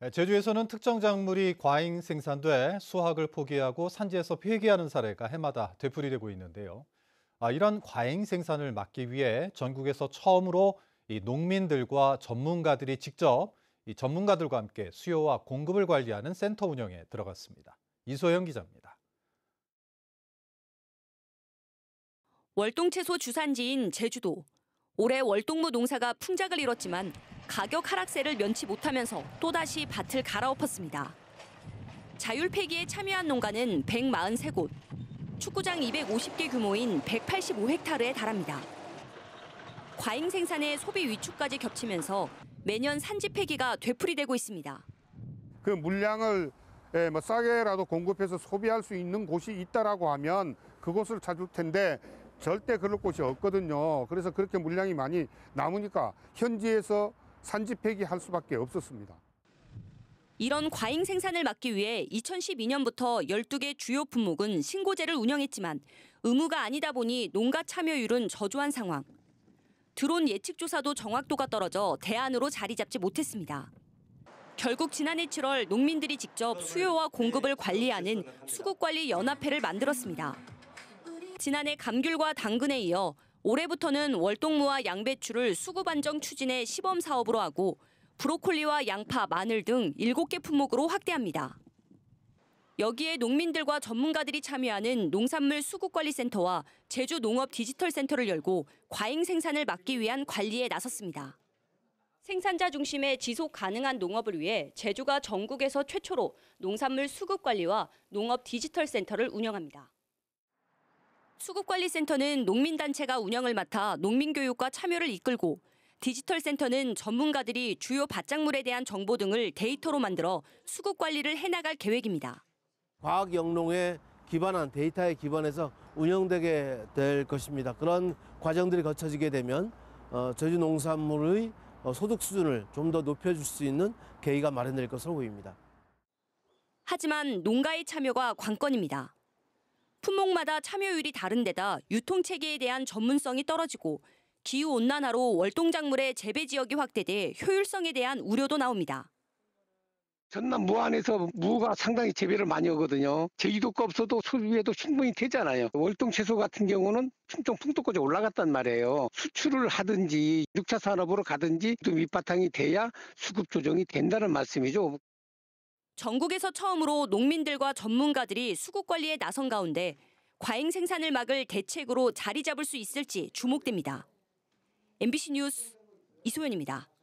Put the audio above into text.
네, 제주에서는 특정 작물이 과잉 생산돼 수확을 포기하고 산지에서 폐기하는 사례가 해마다 되풀이되고 있는데요. 아, 이런 과잉 생산을 막기 위해 전국에서 처음으로 이 농민들과 전문가들이 직접 이 전문가들과 함께 수요와 공급을 관리하는 센터 운영에 들어갔습니다. 이소영 기자입니다. 월동채소 주산지인 제주도. 올해 월동무 농사가 풍작을 이뤘지만 가격 하락세를 면치 못하면서 또다시 밭을 갈아엎었습니다. 자율 폐기에 참여한 농가는 143곳, 축구장 250개 규모인 185헥타르에 달합니다. 과잉 생산의 소비 위축까지 겹치면서 매년 산지 폐기가 되풀이되고 있습니다. 그 물량을 예, 뭐 싸게라도 공급해서 소비할 수 있는 곳이 있다라고 하면 그곳을 찾을 텐데 절대 그럴 곳이 없거든요. 그래서 그렇게 물량이 많이 남으니까 현지에서 산지 폐기할 수밖에 없었습니다. 이런 과잉 생산을 막기 위해 2012년부터 12개 주요 품목은 신고제를 운영했지만 의무가 아니다 보니 농가 참여율은 저조한 상황. 드론 예측 조사도 정확도가 떨어져 대안으로 자리 잡지 못했습니다. 결국 지난해 7월 농민들이 직접 수요와 공급을 관리하는 수국관리연합회를 만들었습니다. 지난해 감귤과 당근에 이어 올해부터는 월동무와 양배추를 수급안정추진의 시범 사업으로 하고 브로콜리와 양파, 마늘 등 7개 품목으로 확대합니다. 여기에 농민들과 전문가들이 참여하는 농산물 수급관리센터와 제주 농업 디지털 센터를 열고 과잉 생산을 막기 위한 관리에 나섰습니다. 생산자 중심의 지속 가능한 농업을 위해 제주가 전국에서 최초로 농산물 수급 관리와 농업 디지털 센터를 운영합니다. 수급관리센터는 농민단체가 운영을 맡아 농민교육과 참여를 이끌고 디지털센터는 전문가들이 주요 밭작물에 대한 정보 등을 데이터로 만들어 수급관리를 해나갈 계획입니다. 과학 영농에 기반한 데이터에 기반해서 운영되게 될 것입니다. 그런 과정들이 거쳐지게 되면 어, 제주 농산물의 어, 소득 수준을 좀 더 높여줄 수 있는 계기가 마련될 것으로 보입니다. 하지만 농가의 참여가 관건입니다. 품목마다 참여율이 다른 데다 유통체계에 대한 전문성이 떨어지고 기후온난화로 월동작물의 재배 지역이 확대돼 효율성에 대한 우려도 나옵니다. 전남 무안에서 무가 상당히 재배를 많이 하거든요. 제주도가 없어도 수위에도 충분히 되잖아요. 월동 채소 같은 경우는 충청 풍도까지 올라갔단 말이에요. 수출을 하든지 6차 산업으로 가든지 또 밑바탕이 돼야 수급 조정이 된다는 말씀이죠. 전국에서 처음으로 농민들과 전문가들이 수국 관리에 나선 가운데 과잉 생산을 막을 대책으로 자리 잡을 수 있을지 주목됩니다. MBC 뉴스 이소연입니다.